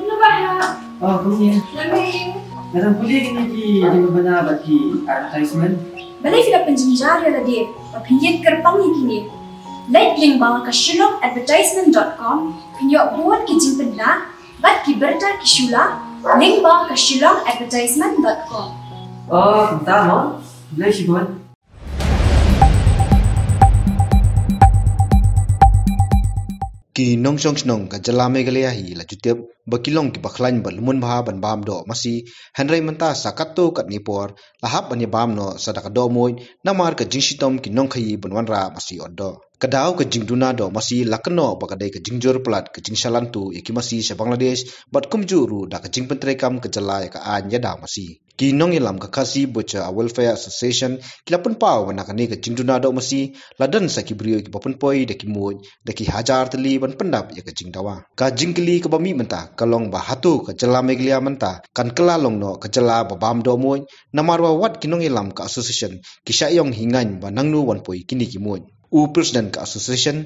Ano ba yan? Oh, kung yan. Lamig. Meron po din yung hindi mo ba na ba ki advertisement? Balay sila panjimjari ala di. Papingit ka pang hikini. Lah, Light bling bang ka shilong advertisement.com kanyo buwan ki jimpad na ba't ki berta ki shula ling Oh, kung tama. Balay si Bon. ki nong chong chong ka jala me ka le ya hi la chu tep bakilong ki bakhlain ba lumun ba ban bam do masi henry manta sakatto kat nipor lahap ani bam no sadaka do moi namar ka jingshitom ki nong khayi bunwan ra masi oddo kadaw ka jingduna do masi lakno ba ka dei ka jingjor plat ka jingshalan tu ki masi sa bangladesh bat kumju ru da ya ka jingpentre kam ka ya jalai ka a nya masi ki nong ilam ka khasi bucha welfare association kilapun pa wa na ka ne ka jingduna do masi ladan sa ki brio ki bapun poi da ki mo da ki hajar tali ban pandap ya ka jingdawa ka jingkli ka bami menta kalong ba hatu ka jela meglia manta kan kala long no ka jela ba bam do moy namarwa wat kinong ilam ka association kisha yong hingan ba nangnu wan poi kini ki moy u president ka association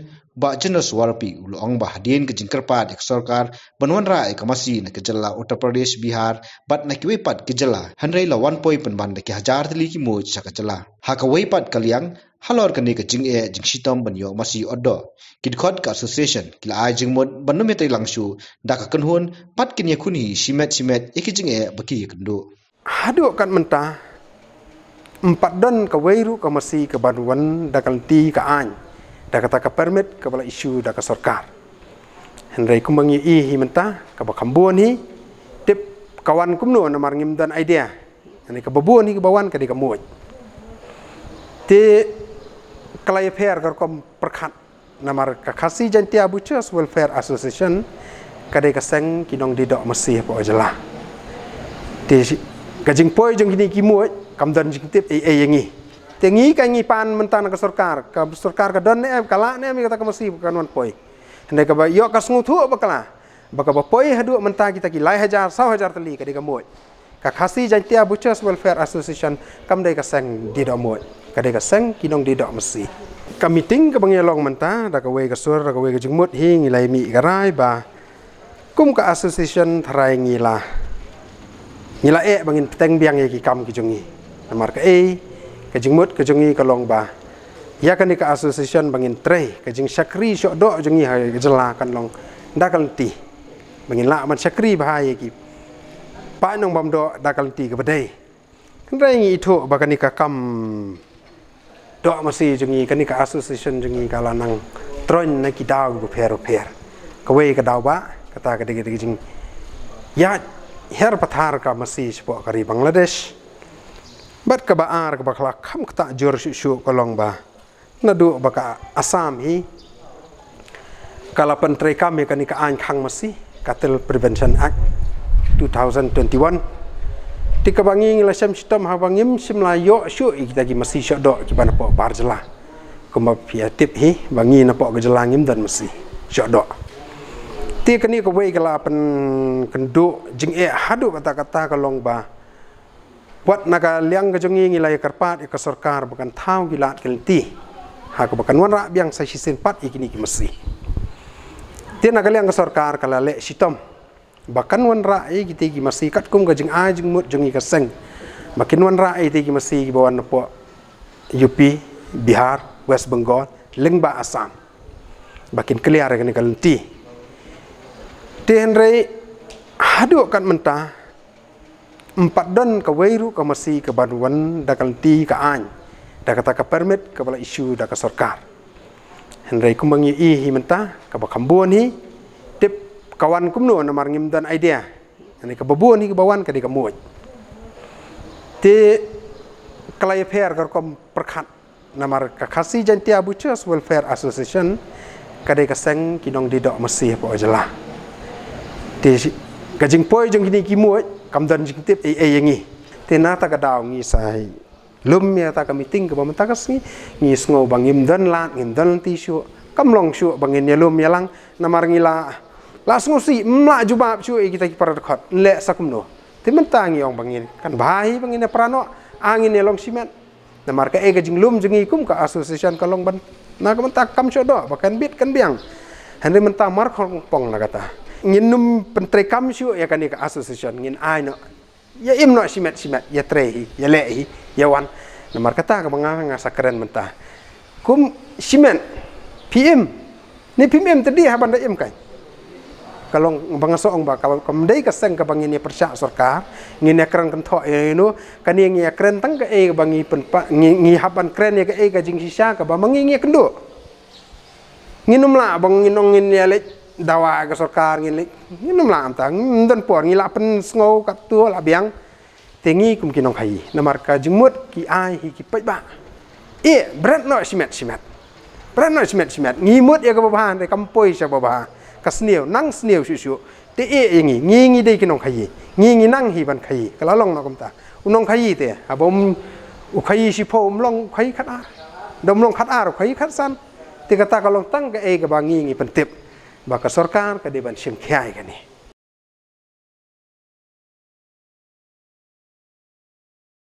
ba jenos warpi ulu ang bahadien ke jingkerpa dek sorkar banwan ra ek na ke uttar pradesh bihar bat na ke wepat ke jella hanrei la wan poi pen hajar de liki moj saka jella ha ka wepat kalyang halor kene ne ke jing e jing sitam ban yo masi oddo kid khot ka kila kil ai jing mod banu me tai langshu da ka kan pat kin ye simet simet ek jing e baki ek ndo kan mentah empat don ke wairu ke mersi ke banduan da ke lenti ke any da kata ke permit ke bala isu da ke sorkar henrei kumbang i hi menta ke bakambuan hi tip kawan kumnu na marngim dan idea ani ke babuan hi ke bawan ke di ke muj ti kalai fair ke kom perkat na mar ke kasi jantia buchus welfare association ke di ke seng kinong didok mersi apo jelah ti Gajing poy jeng kini kimut, kam dan jeng tip ee eh, eh, yengi. Tengi kan ngi pan mentan ke sorkar, ke sorkar ke don ne, kala ne mi kata kemasi bukan wan poi. Hende ke ba kas ngutu apa kala, baka ba poi hadu mentan kita ki lai hajar, sau hajar tali ke dega muat. Ka kasi jeng butchers welfare association, kam dega seng di dok muat, ke dega seng kinong di dok mesi. Kami ting ke pengelong mentan, raka wei ke sur, raka wei ke jeng mut, hingi lai mi garai ba. Kum ke association terai ngilah Ngila e bangin peteng biang ye ki kam ki jungi. Namar ka e ka jingmut ka jungi ka long ba. Ya kan ka association bangin tre ka jing sakri syo do jungi ha ye jela kan long. Nda kan ti. Bangin la man sakri ba ha ye ki. Pa nong bam do da kan ti ka bade. Kan rai ngi itu ba kan ka kam do masih jungi kan ka association jungi ka lanang tron na ki dau bu pher pher. Kawai ka dau ba kata ka de ge jing. Ya her pathar ka masi chpo kari bangladesh bat ka ba ar ka khla kham ta jor shu shu ko long ba na du ba ka asam hi kala pan trai ka me ka ni ka an khang masi katel prevention act 2021 tika bangi ngi lasam sitam ha bangim simla yo shu ik da gi masi sha do ki ban po barjala kuma pia tip hi bangi na po ga jala dan masi sha do ti kini kewei kala pen kendu jing e hadu kata-kata long ba buat naga liang ke jengi ngilai kerpat ke sorkar bukan tau gilat kelti hak bukan wan rak biang sai sisin pat ikini ki mesti ti naga liang ke sorkar kala le sitom bakan wan rak e kiti ki mesti kat kum ke jing a jing mut jengi ke seng makin wan rak e ti ki mesti ki bawan nepo UP Bihar West Bengal Lengba Assam bakin kelihara kini kelenti ke Ti Henry hadu kan mentah empat don ke weiru ke mesi ke banduan dakal ti ke an da kata ke permit ke bala isu da ke sarkar Henry kumbang i hi mentah ke bakambuan hi tip kawan kumno na marngim dan idea ani ke babuan hi ke bawan ke di kamuj ti kalai fair ke kom perkhat na ke khasi jantia buchus welfare association ke ke seng kinong didok mesi apo jelah te kajing poi jong ni ki muat kam dan jing te ai ai ngi te na ta ka dao ngi sai lum me ta ka meeting ka ba ta ka ngi ngi sngo bang im dan la ngi dan ti shu kam long shu bang ni lum ya lang na mar ngi la la sngo si mla ju ba chu ai kita ki par khot le sakum no te men ta bang ni kan bhai bang ni prano angin ni long simen na mar ka ai ka jing lum jing ikum ka association ka long ban na ka ta kam shu do ba bit kan biang hanri men ta mar khong pong na ngin num pentre kam shu ya kanik association ngin aino ya imno simet simet ya trehi ya lehi ya wan na mar kata ka manga nga keren mentah kum simet pm ni pm tadi haban banda im kai kalau bangsa soong ba kalau kemdei ka seng ka bangi ni persa sorka ngin ya keren kento ya ino kan ni ya keren tang ka e bangi pen pa ngi haban keren ya ka e ka jing sisa ka ba mangi ngi kendo nginum lah bang nginong ngin ya ดาวากสกางินเลยนุ่มลามตังดันปวดงี้ลับเป็นสงกับตัวลับียังเทงี้คุมกินองไข่นมาร์กาจมุดกี่ไอฮีกี่ไปบ้างเอ๊ะบรนน่อยสิเม็ดสิเม็ดแบรนน่อยสิเม็ดสิเม็ดงี้มุดเอกบบ้านในกมปวยเฉพาะบ้านกับสเนียวนั่งสเนียวชิวๆแต่เอ๊ะอย่งงี้งี้งี้ได้กินองไข่งี้งี้นั่งฮีบันไข่ก็ล้วลองนอกมตาอุนองไข่เตะผมอุไข่ชิพผมลองไข่คัดอาดมลองคัดอาหรือไข่คัดสันแต่กระตากลองตั้งกับเอกับางงี้งี้เป็นเต็ม baka sorkan ka debal shim kyaay gani